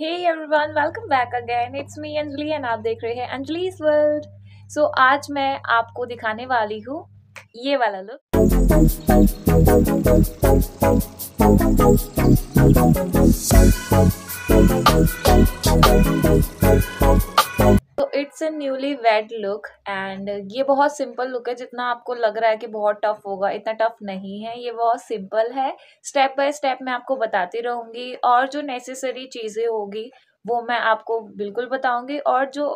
hey everyone welcome back again it's me Anjali and आप देख रहे हैं अंजलि's वर्ल्ड सो so, आज मैं आपको दिखाने वाली हूँ ये वाला look it's a newly wed look and ये बहुत सिंपल लुक है जितना आपको लग रहा है कि बहुत टफ होगा इतना टफ नहीं है ये बहुत सिंपल है स्टेप बाय स्टेप मैं आपको बताती रहूँगी और जो नेसेसरी चीज़ें होगी वो मैं आपको बिल्कुल बताऊंगी और जो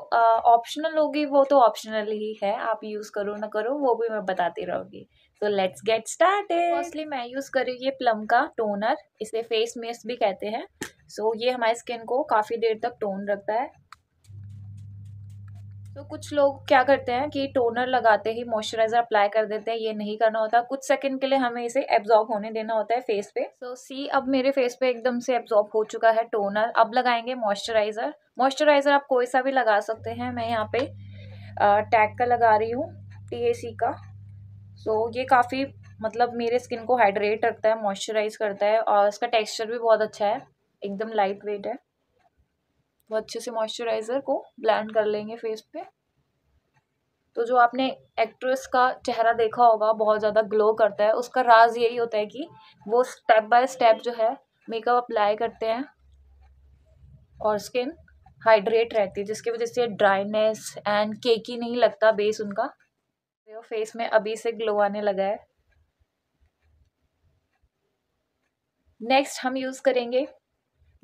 ऑप्शनल होगी वो तो ऑप्शनल ही है आप यूज़ करो ना करो वो भी मैं बताती रहूँगी तो लेट्स गेट स्टार्ट मोस्टली मैं यूज़ करी ये प्लम का टोनर इसे फेस मेस्ट भी कहते हैं सो so, ये हमारी स्किन को काफ़ी देर तक टोन रखता है तो कुछ लोग क्या करते हैं कि टोनर लगाते ही मॉइस्चराइजर अप्लाई कर देते हैं ये नहीं करना होता कुछ सेकंड के लिए हमें इसे एब्जॉर्ब होने देना होता है फेस पे तो so, सी अब मेरे फेस पे एकदम से एब्जॉर्ब हो चुका है टोनर अब लगाएंगे मॉइस्चराइज़र मॉइस्चराइज़र आप कोई सा भी लगा सकते हैं मैं यहाँ पे टैग का लगा रही हूँ टी का सो so, ये काफ़ी मतलब मेरे स्किन को हाइड्रेट रखता है मॉइस्चराइज करता है और इसका टेक्स्चर भी बहुत अच्छा है एकदम लाइट वेट है वो अच्छे से मॉइस्चराइज़र को ब्लेंड कर लेंगे फेस पे तो जो आपने एक्ट्रेस का चेहरा देखा होगा बहुत ज़्यादा ग्लो करता है उसका राज यही होता है कि वो स्टेप बाय स्टेप जो है मेकअप अप्लाई करते हैं और स्किन हाइड्रेट रहती है जिसकी वजह से ड्राइनेस एंड केकी नहीं लगता बेस उनका तो फेस में अभी से ग्लो आने लगा है नेक्स्ट हम यूज़ करेंगे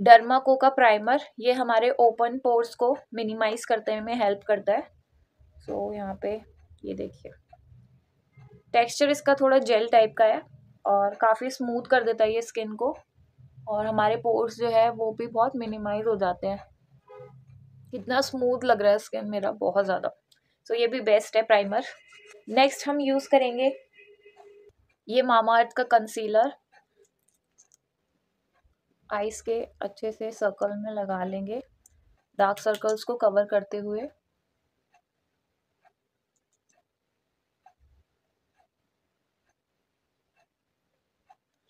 डर्माको का प्राइमर ये हमारे ओपन पोर्स को मिनिमाइज करते में हेल्प करता है सो so, यहाँ पे ये देखिए टेक्सचर इसका थोड़ा जेल टाइप का है और काफ़ी स्मूथ कर देता है ये स्किन को और हमारे पोर्स जो है वो भी बहुत मिनिमाइज हो जाते हैं कितना स्मूथ लग रहा है स्किन मेरा बहुत ज़्यादा सो so, ये भी बेस्ट है प्राइमर नेक्स्ट हम यूज़ करेंगे ये मामा अर्थ का कंसीलर आइस के अच्छे से सर्कल में लगा लेंगे डार्क सर्कल्स को कवर करते हुए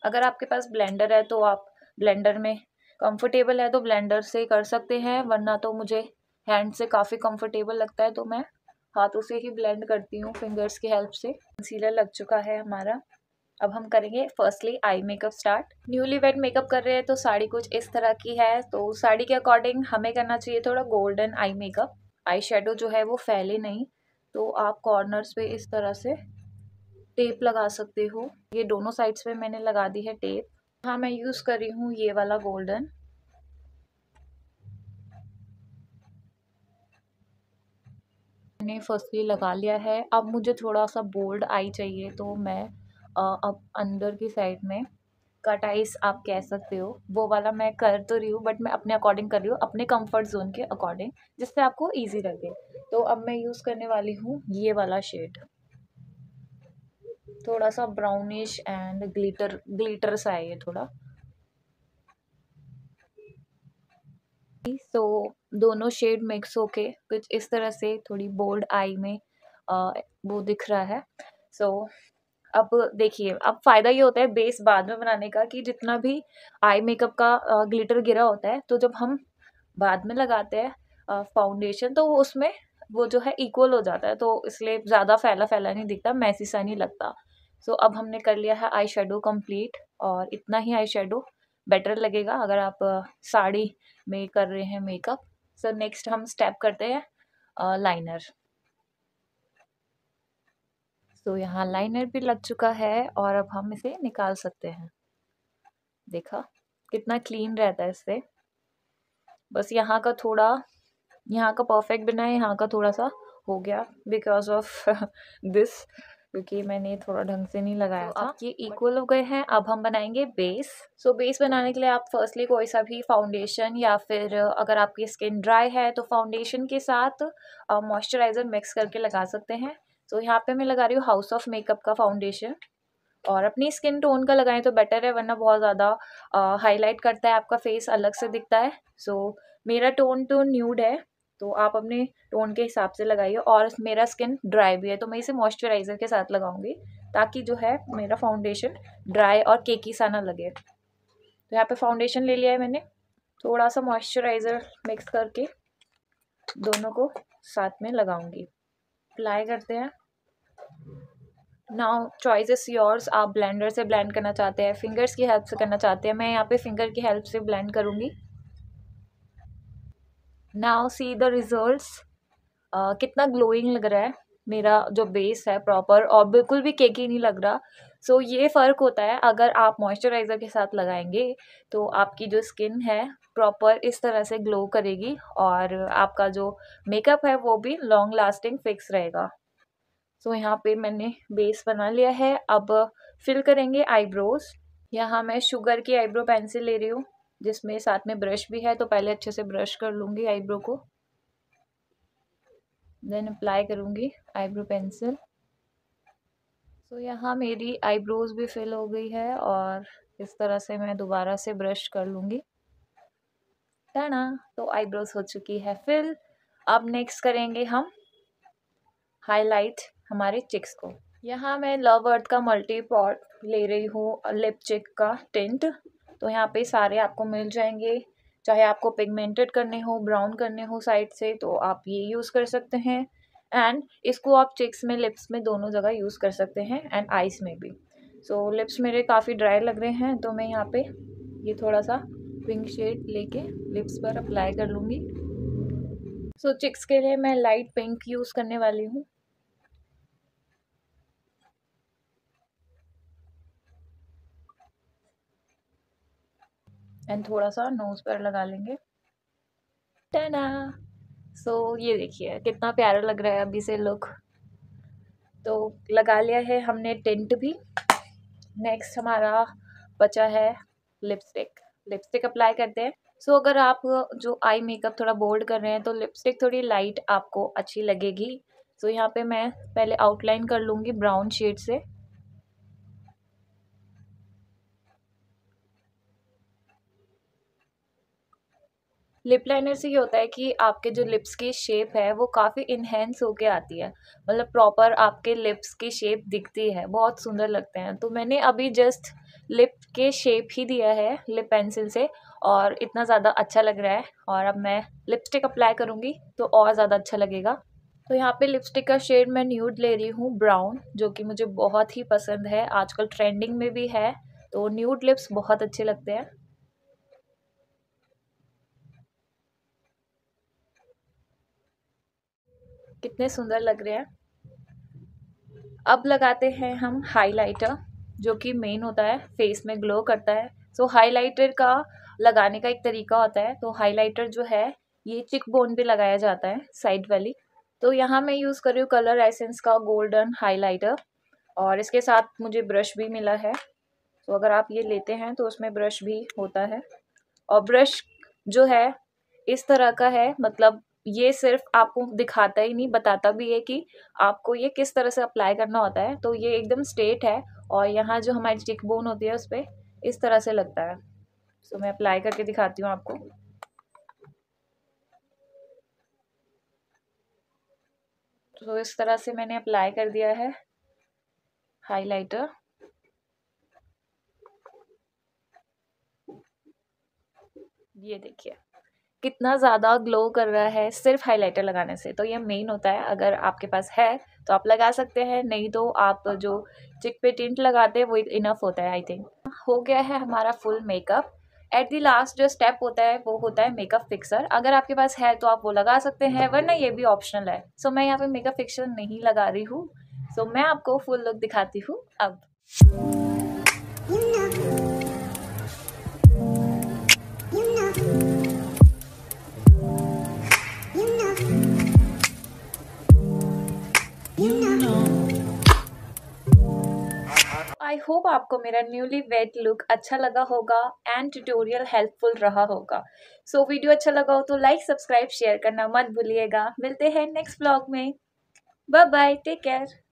अगर आपके पास ब्लेंडर है तो आप ब्लेंडर में कंफर्टेबल है तो ब्लेंडर से कर सकते हैं वरना तो मुझे हैंड से काफ़ी कंफर्टेबल लगता है तो मैं हाथों से ही ब्लेंड करती हूँ फिंगर्स की हेल्प से कंसीलर लग चुका है हमारा अब हम करेंगे firstly eye makeup start newly wed makeup कर रहे हैं तो साड़ी कुछ इस तरह की है तो साड़ी के अकॉर्डिंग हमें करना चाहिए थोड़ा golden eye makeup eye shadow जो है वो फैले नहीं तो आप कॉर्नर्स पे इस तरह से टेप लगा सकते हो ये दोनों साइड्स पे मैंने लगा दी है टेप हाँ मैं यूज़ कर रही हूँ ये वाला गोल्डन मैंने फर्स्टली लगा लिया है अब मुझे थोड़ा सा बोल्ड आई चाहिए तो मैं अब अंदर की साइड में कटाइस आप कह सकते हो वो वाला मैं कर तो रही हूँ बट मैं अपने अकॉर्डिंग कर रही हूँ अपने कंफर्ट जोन के अकॉर्डिंग जिससे आपको इजी लगे तो अब मैं यूज़ करने वाली हूँ ये वाला शेड थोड़ा सा ब्राउनिश एंड ग्लिटर ग्लिटर सा है ये थोड़ा सो so, दोनों शेड मिक्स होके कुछ इस तरह से थोड़ी बोल्ड आई में आ, वो दिख रहा है सो so, अब देखिए अब फ़ायदा ये होता है बेस बाद में बनाने का कि जितना भी आई मेकअप का ग्लिटर गिरा होता है तो जब हम बाद में लगाते हैं फाउंडेशन तो उसमें वो जो है इक्वल हो जाता है तो इसलिए ज़्यादा फैला फैला नहीं दिखता मैसी सा नहीं लगता सो अब हमने कर लिया है आई शेडो कम्प्लीट और इतना ही आई शेडो बेटर लगेगा अगर आप साड़ी में कर रहे हैं मेकअप सो नेक्स्ट हम स्टेप करते हैं लाइनर तो यहाँ लाइनर भी लग चुका है और अब हम इसे निकाल सकते हैं देखा कितना क्लीन रहता है इससे बस यहाँ का थोड़ा यहाँ का परफेक्ट बना है यहाँ का थोड़ा सा हो गया बिकॉज ऑफ दिस क्योंकि मैंने थोड़ा ढंग से नहीं तो लगाया तो था ये इक्वल हो गए हैं अब हम बनाएंगे बेस सो so, बेस बनाने के लिए आप फर्स्टली कोई सा भी फाउंडेशन या फिर अगर आपकी स्किन ड्राई है तो फाउंडेशन के साथ मॉइस्चराइज़र मिक्स करके लगा सकते हैं सो तो so, यहाँ पे मैं लगा रही हूँ हाउस ऑफ मेकअप का फाउंडेशन और अपनी स्किन टोन का लगाएं तो बेटर है वरना बहुत ज़्यादा हाईलाइट करता है आपका फेस अलग से दिखता है सो so, मेरा टोन तो न्यूड है तो आप अपने टोन के हिसाब से लगाइए और मेरा स्किन ड्राई भी है तो मैं इसे मॉइस्चराइज़र के साथ लगाऊंगी ताकि जो है मेरा फाउंडेशन ड्राई और केकी सा ना लगे तो यहाँ पे फाउंडेशन ले लिया है मैंने थोड़ा सा मॉइस्चराइज़र मिक्स करके दोनों को साथ में लगाऊंगी अप्लाई करते हैं नाउ चॉइसेस योर्स आप ब्लेंडर से ब्लेंड करना चाहते हैं फिंगर्स की हेल्प से करना चाहते हैं मैं यहाँ पे फिंगर की हेल्प से ब्लेंड करूँगी नाउ सी द रिजल्ट्स कितना ग्लोइंग लग रहा है मेरा जो बेस है प्रॉपर और बिल्कुल भी केकी नहीं लग रहा सो so, ये फ़र्क होता है अगर आप मॉइस्चराइज़र के साथ लगाएंगे तो आपकी जो स्किन है प्रॉपर इस तरह से ग्लो करेगी और आपका जो मेकअप है वो भी लॉन्ग लास्टिंग फिक्स रहेगा सो so, यहाँ पे मैंने बेस बना लिया है अब फिल करेंगे आईब्रोज़ यहाँ मैं शुगर की आईब्रो पेंसिल ले रही हूँ जिसमें साथ में ब्रश भी है तो पहले अच्छे से ब्रश कर लूँगी आईब्रो को देन अप्लाई करूँगी आईब्रो पेंसिल सो यहाँ मेरी आईब्रोज भी फिल हो गई है और इस तरह से मैं दोबारा से ब्रश कर लूँगी टना तो आईब्रोज हो चुकी है फिल अब नेक्स्ट करेंगे हम हाईलाइट हमारे चिक्स को यहाँ मैं लव अर्थ का मल्टी पॉट ले रही हूँ लिप चिक का टिंट तो यहाँ पे सारे आपको मिल जाएंगे चाहे आपको पिगमेंटेड करने हो ब्राउन करने हो साइड से तो आप ये यूज़ कर सकते हैं एंड इसको आप चिक्स में लिप्स में दोनों जगह यूज़ कर सकते हैं एंड आइस में भी सो so, लिप्स मेरे काफ़ी ड्राई लग रहे हैं तो मैं यहाँ पे ये थोड़ा सा पिंक शेड लेके लिप्स पर अप्लाई कर लूँगी सो so, चिक्स के लिए मैं लाइट पिंक यूज़ करने वाली हूँ एंड थोड़ा सा नोज़ पर लगा लेंगे टना सो so, ये देखिए कितना प्यारा लग रहा है अभी से लुक तो लगा लिया है हमने टेंट भी नेक्स्ट हमारा बचा है लिपस्टिक लिपस्टिक अप्लाई करते हैं सो so, अगर आप जो आई मेकअप थोड़ा बोल्ड कर रहे हैं तो लिपस्टिक थोड़ी लाइट आपको अच्छी लगेगी सो so, यहाँ पे मैं पहले आउटलाइन कर लूँगी ब्राउन शेड से लिप लाइनर से ये होता है कि आपके जो लिप्स की शेप है वो काफ़ी इन्हेंस होके आती है मतलब प्रॉपर आपके लिप्स की शेप दिखती है बहुत सुंदर लगते हैं तो मैंने अभी जस्ट लिप के शेप ही दिया है लिप पेंसिल से और इतना ज़्यादा अच्छा लग रहा है और अब मैं लिपस्टिक अप्लाई करूँगी तो और ज़्यादा अच्छा लगेगा तो यहाँ पे लिपस्टिक का शेड मैं न्यूड ले रही हूँ ब्राउन जो कि मुझे बहुत ही पसंद है आजकल ट्रेंडिंग में भी है तो न्यूड लिप्स बहुत अच्छे लगते हैं कितने सुंदर लग रहे हैं अब लगाते हैं हम हाइलाइटर जो कि मेन होता है फेस में ग्लो करता है सो so, हाइलाइटर का लगाने का एक तरीका होता है तो हाइलाइटर जो है ये चिक बोन पे लगाया जाता है साइड वाली तो यहाँ मैं यूज़ कर रही हूँ कलर एसेंस का गोल्डन हाइलाइटर और इसके साथ मुझे ब्रश भी मिला है तो अगर आप ये लेते हैं तो उसमें ब्रश भी होता है और ब्रश जो है इस तरह का है मतलब ये सिर्फ आपको दिखाता ही नहीं बताता भी है कि आपको ये किस तरह से अप्लाई करना होता है तो ये एकदम स्ट्रेट है और यहाँ जो हमारी चिक बोन होती है उस पर इस तरह से लगता है सो मैं अप्लाई करके दिखाती हूँ आपको तो इस तरह से मैंने अप्लाई कर दिया है हाइलाइटर ये देखिए कितना ज़्यादा ग्लो कर रहा है सिर्फ हाइलाइटर लगाने से तो ये मेन होता है अगर आपके पास है तो आप लगा सकते हैं नहीं तो आप जो चिक पे टिंट लगाते हैं वो इनफ होता है आई थिंक हो गया है हमारा full makeup at the last जो स्टेप होता है वो होता है मेकअप फिक्सर अगर आपके पास है तो आप वो लगा सकते हैं वरना ये भी ऑप्शनल है सो so, मैं यहाँ पे मेकअप फिक्सर नहीं लगा रही हूँ सो so, मैं आपको फुल लुक दिखाती हूँ अब आई होप आपको मेरा न्यूली वेड लुक अच्छा लगा होगा एंड ट्यूटोरियल हेल्पफुल रहा होगा सो so, वीडियो अच्छा लगा हो तो लाइक सब्सक्राइब शेयर करना मत भूलिएगा मिलते हैं नेक्स्ट ब्लॉग में बाय बाय टेक केयर